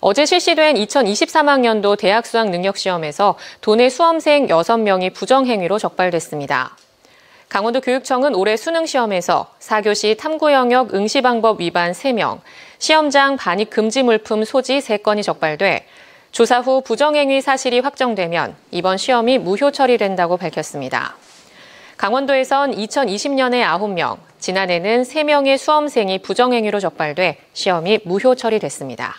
어제 실시된 2023학년도 대학 수학 능력 시험에서 도내 수험생 6명이 부정행위로 적발됐습니다. 강원도 교육청은 올해 수능 시험에서 4교시 탐구 영역 응시 방법 위반 3명, 시험장 반입 금지 물품 소지 3건이 적발돼 조사 후 부정행위 사실이 확정되면 이번 시험이 무효 처리된다고 밝혔습니다. 강원도에선 2020년에 9명, 지난해는 3명의 수험생이 부정행위로 적발돼 시험이 무효 처리됐습니다.